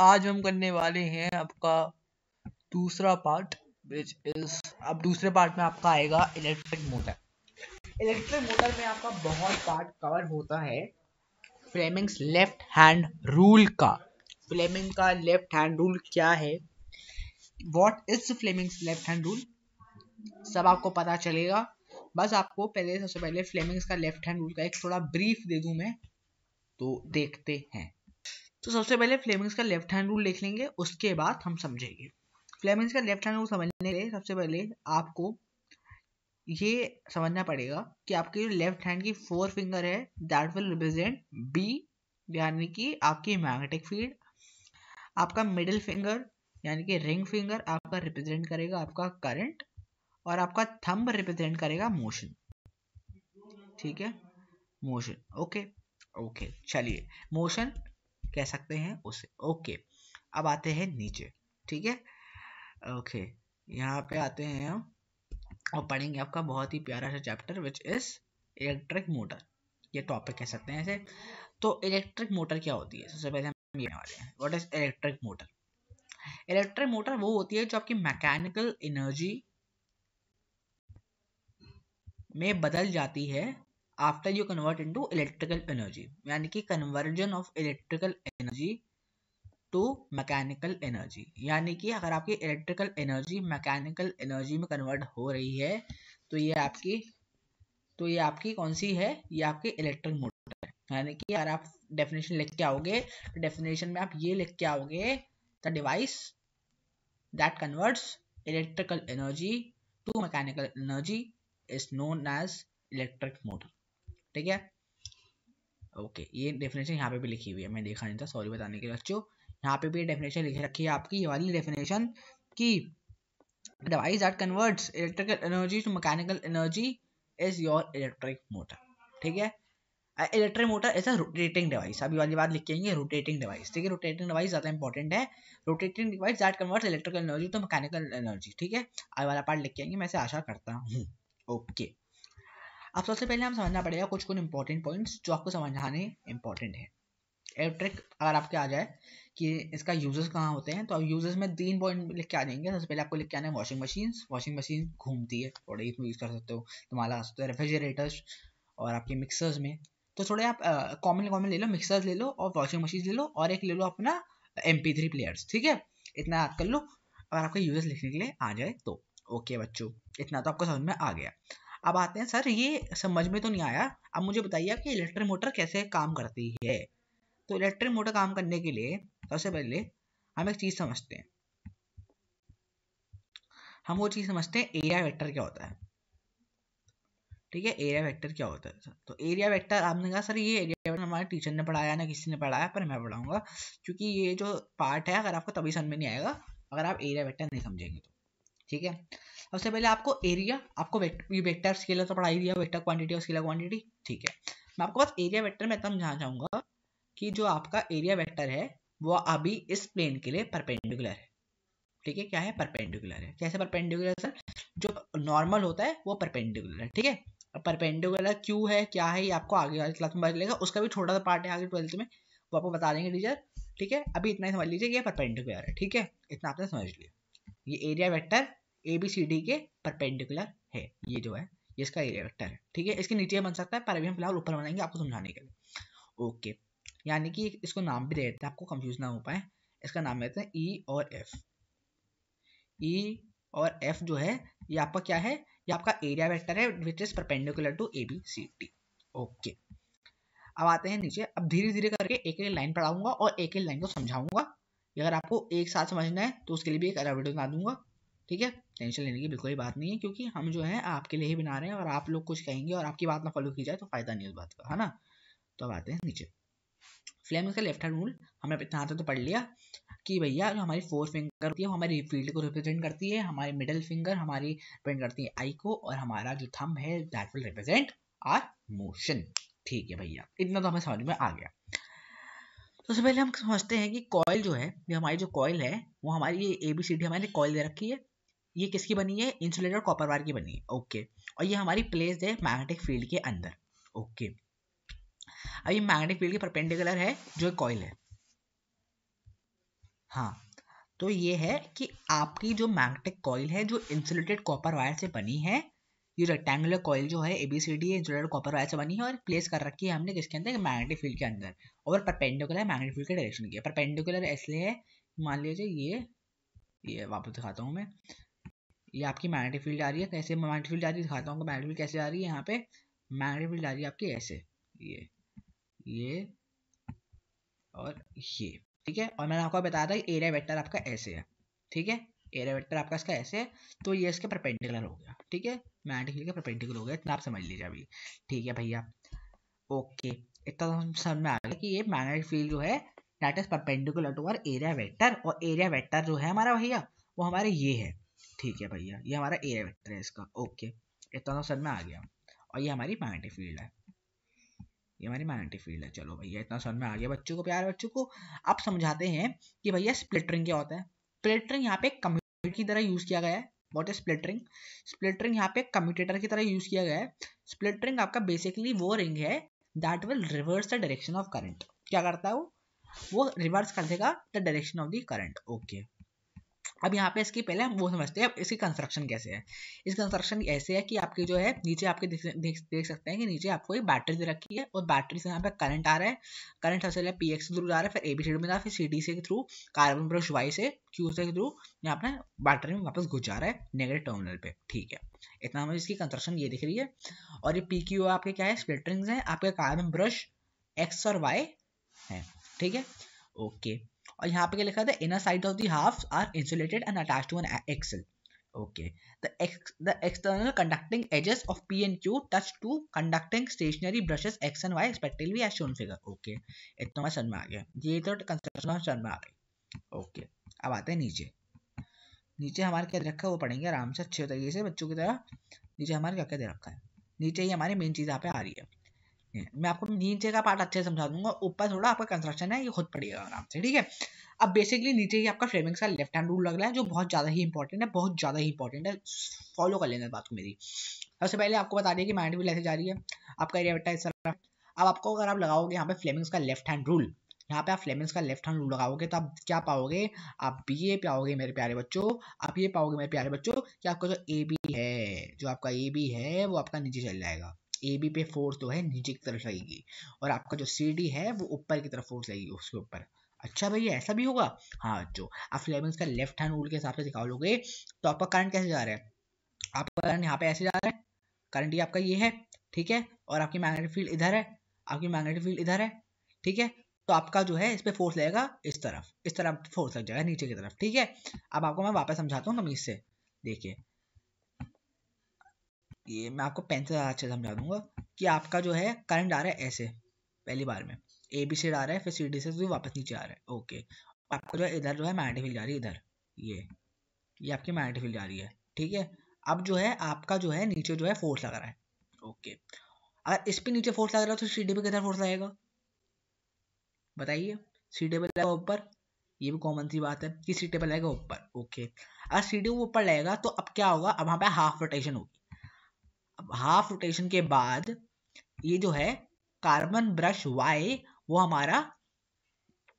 आज हम करने वाले हैं आपका दूसरा पार्ट विच इज अब दूसरे पार्ट में आपका आएगा इलेक्ट्रिक मोटर इलेक्ट्रिक मोटर में आपका बहुत पार्ट कवर होता है फ्लेमिंग्स लेफ्ट हैंड रूल का फ्लेमिंग का लेफ्ट हैंड रूल क्या है what is Fleming's left hand rule सब आपको पता चलेगा बस आपको पहले सबसे पहले फ्लेमिंग्स का लेफ्ट हैंड रूल का एक थोड़ा ब्रीफ दे दूं मैं तो देखते हैं तो सबसे पहले फ्लेमिंग्स का लेफ्ट हैंड रूल लिख लेंगे उसके बाद हम समझेंगे फ्लेमिंग्स का लेफ्ट हैंड रूल समझने के लिए सबसे पहले आपको ये समझना पड़ेगा कि आपके जो लेफ्ट हैंड की फोर फिंगर है दैट विल रिप्रेजेंट बी यानी कि आपकी मैग्नेटिक फील्ड आपका मिडिल फिंगर यानी कि रिंग फिंगर आपका रिप्रेजेंट करेगा आपका करंट और आपका थंब रिप्रेजेंट करेगा मोशन ठीक है मोशन ओके ओके चलिए मोशन कह सकते हैं उसे ओके अब आते हैं नीचे ठीक है ओके यहाँ पे आते हैं हम और पढ़ेंगे आपका बहुत ही प्यारा सा chapter which is electric motor ये टॉपिक तो कह सकते हैं ऐसे तो इलेक्ट्रिक मोटर क्या होती है सबसे पहले हम ये वाले हैं what is electric motor electric motor वो होती है जो आपकी मैकेनिकल एनर्जी में बदल जाती है after you convert into electrical energy यानी कि conversion of electrical energy to mechanical energy यानी कि अगर आपकी इलेक्ट्रिकल एनर्जी मैकेनिकल एनर्जी में कन्वर्ट हो रही है तो ये आपकी तो ये आपकी कौन सी है ये आपकी इलेक्ट्रिक मोटर है यानी कि अगर आप डेफिनेशन लिख के आओगे तो डेफिनेशन में आप ये लिख के आओगे the device that converts electrical energy to mechanical energy is known as electric motor ठीक है ओके ये डेफिनेशन यहाँ पे भी लिखी हुई है मैं देखा नहीं था सॉरी बताने के बच्चों यहाँ पे भी ये डेफिनेशन लिख रखी है आपकी ये वाली डेफिनेशन की device that converts electrical energy to mechanical energy is your electric motor ठीक है electric motor is a rotating device अभी वाली बात लिख लिखेंगे रोटेटिंग डिवाइस ठीक है रोटेटिंग डिवाइस ज़्यादा इंपॉर्टेंट है rotating device that converts electrical energy to mechanical energy ठीक है आई वाला पार्ट लिख के आएंगे मैं ऐसे आशा करता हूँ ओके okay. अब सबसे पहले हम समझना पड़ेगा कुछ कुछ इंपॉर्टेंट पॉइंट्स जो आपको समझाने इंपॉर्टेंट है एवट्रिक अगर आपके आ जाए कि इसका यूजर्स कहाँ होते हैं तो आप यूजर्स में तीन पॉइंट लिख के आ जाएंगे सबसे पहले आपको लिख के आना है वॉशिंग मशीन वॉशिंग मशीन घूमती है थोड़े इसमें यूज़ कर सकते हो तुम्हारा सकते हो रेफ्रिजरेटर्स और आपके मिक्सर्स में तो थोड़े आप कॉमन कॉमन ले लो मिक्सर्स ले लो और वॉशिंग मशीन ले लो और एक ले लो अपना एम पी थ्री प्लेयर्स ठीक है इतना याद कर लो अगर आपके यूजर्स लिखने के लिए आ जाए तो ओके बच्चों इतना तो आपको समझ में आ गया अब आते हैं सर ये समझ में तो नहीं आया अब मुझे बताइए कि इलेक्ट्रिक मोटर कैसे काम करती है तो इलेक्ट्रिक मोटर काम करने के लिए सबसे पहले हम एक चीज़ समझते हैं हम वो चीज़ समझते हैं एरिया वेक्टर क्या होता है ठीक है एरिया वेक्टर क्या होता है सर तो एरिया वेक्टर आपने कहा सर ये एरिया वेक्टर हमारे टीचर ने पढ़ाया ना किसी ने पढ़ाया पर मैं पढ़ाऊंगा क्योंकि ये जो पार्ट है अगर आपको तभी समझ में नहीं आएगा अगर आप एरिया वेक्टर नहीं समझेंगे तो ठीक है सबसे पहले आपको एरिया आपको वेक्टर स्केलर तो पढ़ाई दिया वेक्टर क्वांटिटी और स्केलर क्वांटिटी ठीक है मैं आपको बस एरिया वेक्टर में जहाँ जाऊँगा कि जो आपका एरिया वेक्टर है वो अभी इस प्लेन के लिए परपेंडिकुलर है ठीक है क्या है परपेंडिकुलर है कैसे परपेंडिकुलर सर जो नॉर्मल होता है वो परपेंडिकुलर है ठीक है परपेंडिकुलर क्यू है क्या है ये आपको आगे वाली क्लास में पता लेगा उसका भी छोटा सा पार्ट है आगे ट्वेल्थ में वो आपको बता देंगे टीचर ठीक है अभी इतना ही समझ लीजिए कि ये परपेंडिकुलर है ठीक है इतना आपने समझ लिया ये area vector A B C D के परपेंडिकुलर है ये जो है ये इसका एरिया वेक्टर है ठीक है इसके नीचे बन सकता है पर अभी हम फिलहाल ऊपर बनाएंगे आपको समझाने के लिए ओके यानी कि इसको नाम भी दे देते हैं आपको कंफ्यूज ना हो पाए इसका नाम देते हैं ई e और एफ ई e और एफ जो है ये आपका क्या है ये आपका एरिया वेक्टर है which is perpendicular to A B C D okay अब आते हैं नीचे अब धीरे धीरे करके एक एक लाइन पढ़ाऊंगा और एक एक लाइन को समझाऊंगा अगर आपको एक साथ समझना है तो उसके लिए भी एक अलग वीडियो बना दूंगा ठीक है टेंशन लेने की बिल्कुल ही बात नहीं है क्योंकि हम जो है आपके लिए ही बना रहे हैं और आप लोग कुछ कहेंगे और आपकी बात ना फॉलो की जाए तो फायदा नहीं उस बात का है ना तो अब आते हैं नीचे फ्लेम का लेफ्ट हैंड रूल हमने इतना हाथ तो पढ़ लिया कि भैया जो हमारी फोर फिंगर होती है वो हमारी फील्ड को रिप्रेजेंट करती है हमारी मिडल फिंगर हमारी रिप्रेजेंट करती है आई को और हमारा जो थम है that will represent our motion ठीक है भैया इतना तो हमें समझ में आ गया तो सबसे पहले हम समझते हैं कि कॉयल जो है ये हमारी जो कॉयल है वो हमारी ये ए बी सी डी हमारे कॉयल दे रखी है ये किसकी बनी है इंसुलेटर कॉपर वायर की बनी है ओके और ये हमारी प्लेस है मैग्नेटिक फील्ड के अंदर ओके अब ये मैग्नेटिक फील्ड की परपेंडिकुलर है जो कॉइल है हाँ तो ये है कि आपकी जो मैग्नेटिक कॉइल है जो इंसुलेटेड कॉपर वायर से बनी है ये रेक्टेंगुलर कॉयल जो है एबीसीडी इंसुलेटेड कॉपर वायर से बनी है और प्लेस कर रखी है हमने किसके अंदर मैग्नेटिक फील्ड के अंदर और परपेंडिकुलर मैग्नेटिक फील्ड के डायरेक्शन की परपेंडिकुलर इसलिए है मान लीजिए ये ये वापस दिखाता हूँ मैं ये आपकी मैग्नेटिक फील्ड आ रही है कैसे मैग्नेटिक फील्ड आ रही है दिखाता हूँ मैग्नेटिक फील्ड कैसे आ रही है यहाँ पे मैग्नेटिक फील्ड आ रही है आपकी ऐसे ये ये और ये ठीक है और मैंने आपको बताया था एरिया वेक्टर आपका ऐसे है ठीक है एरिया वेक्टर आपका इसका ऐसे है तो ये इसके परपेंडिकुलर हो गया ठीक है मैग्नेटिक फील्ड का परपेंडिकुलर हो गया इतना आप समझ लीजिए अभी ठीक है भैया ओके इतना तो समझ में आ गया कि ये मैग्नेटिक फील्ड जो है that is perpendicular to our area vector और एरिया वेक्टर जो है हमारा भैया वो हमारे ये है ठीक है भैया ये हमारा ए वेक्टर है इसका ओके इतना सर में आ गया और ये हमारी मैग्नेटिक फील्ड है ये हमारी मैग्नेटिक फील्ड है चलो भैया इतना सर में आ गया बच्चों को प्यार बच्चों को आप समझाते हैं कि भैया स्प्लिटरिंग क्या होता है स्प्लिटरिंग यहाँ पे कम्यूटेटर की तरह यूज किया गया है वॉट इज स्प्लिटरिंग स्प्लिटरिंग यहाँ पे कम्यूटेटर की तरह यूज किया गया है स्प्लिटरिंग आपका बेसिकली वो रिंग है that will reverse the direction of current क्या करता है वो वो रिवर्स कर देगा the direction of the current okay अब यहाँ पे इसकी पहले हम वो समझते हैं इसकी कंस्ट्रक्शन कैसे है इस कंस्ट्रक्शन ऐसे है कि आपके जो है नीचे आपके देख, देख, सकते हैं कि नीचे आपको एक बैटरी दे रखी है और बैटरी से यहाँ पे करंट आ रहा है करंट हासिल है पी एक्स के थ्रू जा रहा है फिर ए बी सी में जा फिर सी डी से के थ्रू कार्बन ब्रश वाई से क्यू से के थ्रू यहाँ पे बैटरी में वापस घुस जा रहा है नेगेटिव टर्मिनल पे ठीक है इतना हमें इसकी कंस्ट्रक्शन ये दिख रही है और ये पी क्यू आपके क्या है स्प्लिटरिंग्स हैं आपके कार्बन ब्रश एक्स और वाई है ठीक है ओके और यहाँ पे क्या लिखा था inner side of the half are insulated and attach to an axle okay the ex the external conducting edges of p and q touch to conducting stationary brushes x and y respectively as shown figure okay इतना मैं समझ में आ गया ये तो construction में समझ में आ गई ओके अब आते हैं नीचे नीचे हमारे क्या रखा है वो पढ़ेंगे आराम से अच्छे तरीके से बच्चों की तरह नीचे हमारे क्या क्या दे रखा है नीचे ही हमारी मेन चीज यहाँ पे आ रही है हम्म। मैं आपको नीचे का पार्ट अच्छे से समझा दूंगा ऊपर थोड़ा आपका कंस्ट्रक्शन है ये खुद पड़ेगा आराम से ठीक है अब बेसिकली नीचे ही आपका फ्रेमिंग का लेफ्ट हैंड रूल लग रहा है जो बहुत ज़्यादा ही इंपॉर्टेंट है बहुत ज़्यादा ही इंपॉर्टेंट है फॉलो कर लेना बात को मेरी सबसे पहले आपको बता दें कि माइंड भी लैसे जा रही है आपका एरिया बेटा इस तरह अब आपको अगर आप लगाओगे यहाँ पे फ्लेमिंग्स का लेफ्ट हैंड रूल यहाँ पे आप फ्लेमिंग्स का लेफ्ट हैंड रूल लगाओगे तो आप क्या पाओगे आप बी ए पाओगे मेरे प्यारे बच्चों आप ये पाओगे मेरे प्यारे बच्चों कि आपका जो ए बी है जो आपका ए बी है वो आपका नीचे चल जाएगा ए बी पे फोर्स जो तो है नीचे की तरफ लगेगी और आपका जो सी डी है वो ऊपर की तरफ फोर्स लगेगी उसके ऊपर अच्छा भैया ऐसा भी होगा हाँ जो आप फ्लेमेंस का लेफ्ट हैंड रूल के हिसाब से दिखा लोगे तो आपका करंट कैसे जा रहा है आपका करंट यहाँ पे ऐसे जा रहा है करंट ये आपका ये है ठीक है और आपकी मैग्नेटिक फील्ड इधर है आपकी मैग्नेटिक फील्ड इधर है ठीक है तो आपका जो है इस पर फोर्स लगेगा इस तरफ इस तरफ फोर्स लग जाएगा नीचे की तरफ ठीक है अब आपको मैं वापस समझाता हूँ नमीज से देखिए ये मैं आपको पेंसिल अच्छे समझा दूंगा कि आपका जो है करंट आ रहा है ऐसे पहली बार में ए बी से आ रहा है फिर सी डी से वापस नीचे आ रहा है ओके आपको जो है इधर जो है मैग्नेटिक फील्ड जा रही है इधर ये ये आपकी मैग्नेटिक फील्ड जा रही है ठीक है अब जो है आपका जो है नीचे जो है फोर्स लग रहा है ओके अगर इस पे नीचे फोर्स लग रहा है तो सी डी पे किधर फोर्स लगेगा बताइए सी डी पर लगेगा ऊपर ये भी कॉमन सी बात है कि सी डी पर लगेगा ऊपर ओके अगर सी डी ऊपर लगेगा तो अब क्या होगा अब वहाँ पे हाफ रोटेशन होगी हाफ रोटेशन के बाद ये जो है कार्बन ब्रश वाई वो हमारा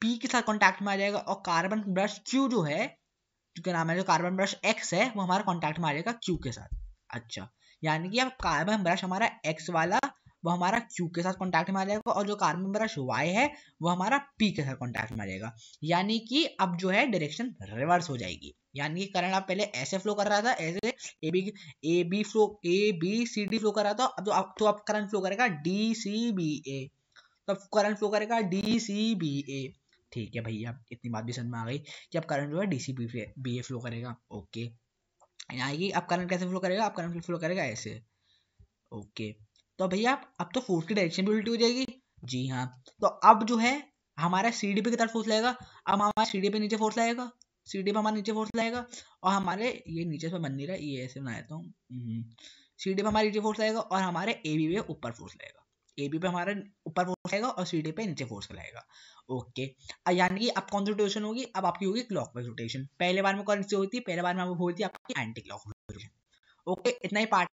पी के साथ कॉन्टेक्ट में आ जाएगा और कार्बन ब्रश क्यू जो है क्या नाम है जो कार्बन ब्रश एक्स है वो हमारा कॉन्टेक्ट में आ जाएगा क्यू के साथ अच्छा यानी कि अब कार्बन ब्रश हमारा एक्स वाला वो हमारा क्यू के साथ कॉन्टैक्ट में आ जाएगा और जो कार्बन ब्रश वाई है वो हमारा पी के साथ कॉन्टैक्ट में आ जाएगा यानी कि अब जो है डायरेक्शन रिवर्स हो जाएगी यानी कि करंट आप पहले ऐसे फ्लो कर रहा था ऐसे A B A B flow A B C D flow कर रहा था अब तो अब तो अब करंट फ्लो करेगा डी सी बी ए तो करंट फ्लो करेगा डी सी बी ए ठीक है भैया इतनी बात भी समझ में आ गई कि अब करंट जो है D C B B A flow करेगा ओके आएगी अब करंट कैसे फ्लो करेगा अब करंट फ्लो करेगा ऐसे ओके तो भैया अब तो फोर्स की डायरेक्शन भी उल्टी हो जाएगी जी हाँ तो अब जो है हमारा सी डी पे की तरफ फोर्स लगेगा अब हमारा सी डी पे नीचे फोर्स लगेगा सी डी पे हमारा नीचे फोर्स लगेगा और हमारे ये नीचे से बन नहीं रहा ये ऐसे बना देता हूँ हम्म। सी डी पे हमारे नीचे फोर्स लगेगा और हमारे ए बी पे ऊपर फोर्स लगेगा ए बी पे हमारा ऊपर फोर्स लगेगा और सी डी पे नीचे फोर्स लगेगा ओके यानी कि अब कौन सी रोटेशन होगी अब आपकी होगी क्लॉक वाइज रोटेशन पहले बार में कौन सी होती है पहले बार में होती है आपकी एंटी क्लॉक रोटेशन ओके इतना ही पार्ट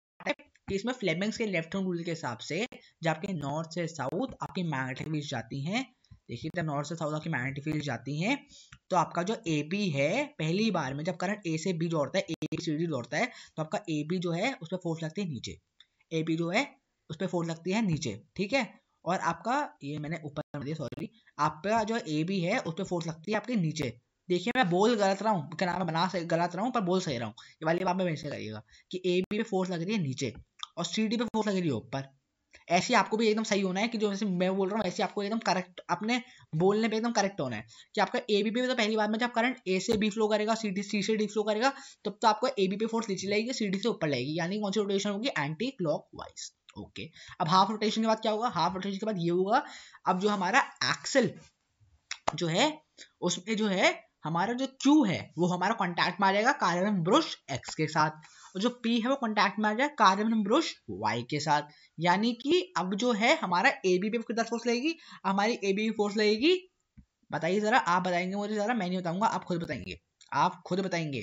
कि इसमें फ्लेमिंग्स के लेफ्ट हैंड रूल के हिसाब से जब आपके नॉर्थ से साउथ आपकी मैग्नेटिक फील्ड जाती हैं देखिए जब नॉर्थ से साउथ आपकी मैग्नेटिक फील्ड जाती हैं तो आपका जो ए बी है पहली बार में जब करंट ए से बी जोड़ता है ए सी डी जोड़ता है तो आपका ए बी जो है उस पर फोर्स लगती है नीचे ए बी जो है उस पर फोर्स लगती है नीचे ठीक है और आपका ये मैंने ऊपर सॉरी आपका जो ए बी है उस पर फोर्स लगती है आपके नीचे देखिए मैं बोल गलत रहा हूँ बना गलत रहा हूँ पर बोल सही रहा हूँ ये वाली बात में वैसे करिएगा कि ए बी पे फोर्स लग रही है नीचे और सी पे फोर्स लग रही है ऊपर ऐसे आपको भी एकदम सही होना है कि जो जैसे मैं बोल रहा हूँ ऐसे आपको एकदम करेक्ट अपने बोलने पे एकदम करेक्ट होना है कि आपका ए बी पे तो पहली बार में जब करंट ए से बी फ्लो करेगा सी डी सी से डी फ्लो करेगा तब तो आपको ए बी पे फोर्स नीचे लगेगी सी डी से ऊपर लगेगी यानी कौन सी रोटेशन होगी एंटी क्लॉक वाइज ओके अब हाफ रोटेशन के बाद क्या होगा हाफ रोटेशन के बाद ये होगा अब जो हमारा एक्सल जो है उसमें जो है हमारा जो क्यू है वो हमारा कॉन्टैक्ट में आ जाएगा कार्बन ब्रुश एक्स के साथ और जो पी है वो कॉन्टैक्ट में आ जाए कार्बन ब्रोश वाई के साथ यानी कि अब जो है हमारा ए बी पे कितना फोर्स लगेगी हमारी ए बी फोर्स लगेगी बताइए ज़रा आप बताएंगे मुझे ज़रा मैं नहीं बताऊंगा आप खुद बताएंगे आप खुद बताएंगे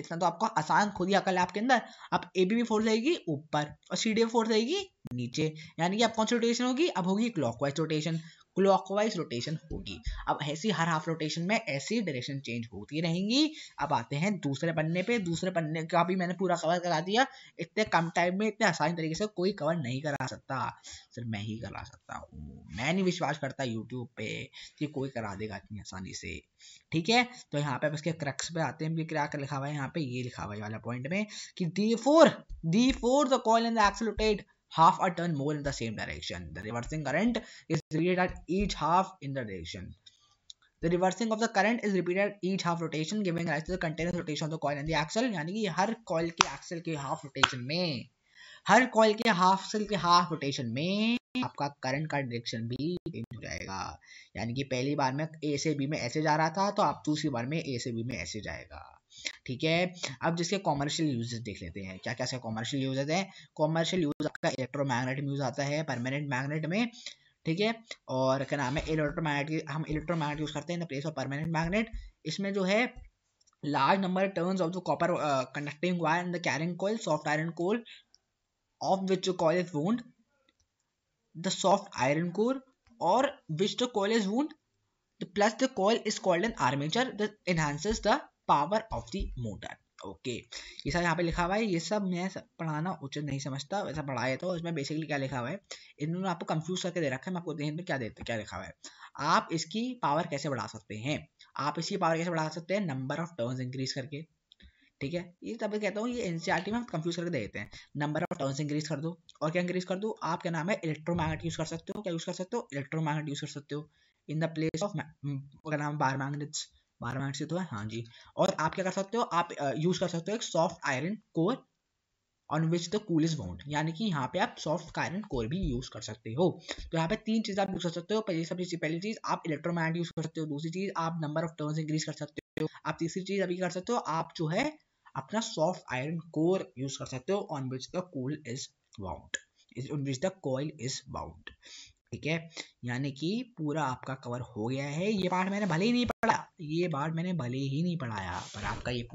इतना तो आपको आसान खुद ही अकल है आपके अंदर अब ए बी भी फोर्स रहेगी ऊपर और सी डी फोर्स रहेगी नीचे यानी कि अब कौन सी रोटेशन होगी अब होगी क्लॉकवाइज रोटेशन क्लॉकवाइज रोटेशन होगी अब ऐसी हर हाफ रोटेशन में ऐसी डायरेक्शन चेंज होती रहेंगी अब आते हैं दूसरे पन्ने पे दूसरे पन्ने का भी मैंने पूरा कवर करा दिया इतने कम टाइम में इतने आसान तरीके से कोई कवर नहीं करा सकता सर मैं ही करा सकता हूँ मैं नहीं विश्वास करता यूट्यूब पे कि कोई करा देगा इतनी आसानी से ठीक है तो यहाँ पे इसके क्रक्स पे आते हैं क्या लिखा हुआ है यहाँ पे ये लिखा हुआ है वाला पॉइंट में कि D four D four the coil the exalted half a turn more in the same direction. The reversing current is repeated at each half in the direction. The reversing of the current is repeated at each half rotation, giving rise to the continuous rotation of the coil and the axle. यानी कि हर coil के axle के half rotation में हर coil के half axle के half rotation में आपका current का डायरेक्शन भी चेंज हो जाएगा यानी कि पहली बार में ए से बी में ऐसे जा रहा था तो आप दूसरी बार में ए से बी में ऐसे जाएगा ठीक है अब जिसके कॉमर्शियल यूजेस देख लेते हैं क्या क्या कॉमर्शियल यूजेस हैं कॉमर्शियल यूज आपका इलेक्ट्रोमैग्नेट यूज आता है परमानेंट मैग्नेट में ठीक है और क्या नाम है इलेक्ट्रोमैग्नेट हम इलेक्ट्रोमैग्नेट यूज करते हैं प्लेस ऑफ परमानेंट मैग्नेट इसमें जो है large number turn of the copper conducting wire and the carrying coil soft iron coil of which coil is wound the soft iron core और which the coil is wound plus the coil is called an armature the enhances the power of the motor okay ये सब यहाँ पे लिखा हुआ है ये सब मैं पढ़ाना उचित नहीं समझता वैसा पढ़ाया तो इसमें बेसिकली क्या लिखा हुआ है इन्होंने आपको कंफ्यूज करके दे रखा है मैं आपको देख क्या देते क्या लिखा हुआ है आप इसकी पावर कैसे बढ़ा सकते हैं आप इसकी पावर कैसे बढ़ा सकते हैं नंबर ऑफ टर्न्स इंक्रीज करके ठीक है ये तब कहता हूँ ये एनसीआरटी में कंफ्यूज करके दे देते हैं नंबर ऑफ टर्न्स इंक्रीज कर दो और क्या इंक्रीज कर दो आप क्या नाम है इलेक्ट्रोमैग्नेट यूज कर सकते हो क्या यूज कर सकते हो इलेक्ट्रोमैग्नेट यूज कर सकते हो इन द प्लेस ऑफ क्या नाम बार मैग्नेट्स बारह मिनट से तो है हाँ जी और आप क्या कर सकते हो आप यूज कर सकते हो एक soft iron core on which the coil is bound यानी कि यहाँ पे आप सॉफ्ट आयरन कोर भी यूज कर सकते हो तो यहाँ पे तीन चीज आप यूज कर सकते हो पहली सबसे पहली चीज आप इलेक्ट्रोमैग्नेट यूज कर सकते हो दूसरी चीज आप नंबर ऑफ टर्न इंक्रीज कर सकते हो आप तीसरी चीज अभी कर सकते हो आप जो है अपना सॉफ्ट आयरन कोर यूज कर सकते हो on which the coil is bound on which the coil is bound ठीक है यानी कि पूरा आपका कवर हो गया है ये पार्ट मैंने भले ही नहीं पढ़ा ये बार मैंने भले ही नहीं पढ़ाया पर आपका ये पूरा